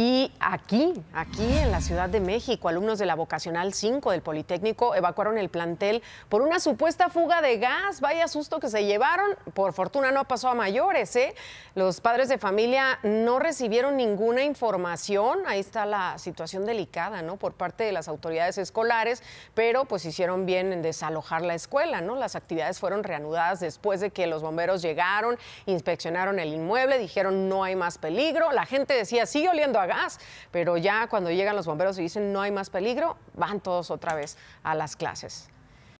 Y aquí, aquí en la Ciudad de México, alumnos de la Vocacional 5 del Politécnico evacuaron el plantel por una supuesta fuga de gas. Vaya susto que se llevaron. Por fortuna no pasó a mayores. ¿eh? Los padres de familia no recibieron ninguna información. Ahí está la situación delicada, ¿no? Por parte de las autoridades escolares, pero pues hicieron bien en desalojar la escuela, ¿no? Las actividades fueron reanudadas después de que los bomberos llegaron, inspeccionaron el inmueble, dijeron no hay más peligro. La gente decía, sigue oliendo a pero ya cuando llegan los bomberos y dicen no hay más peligro, van todos otra vez a las clases.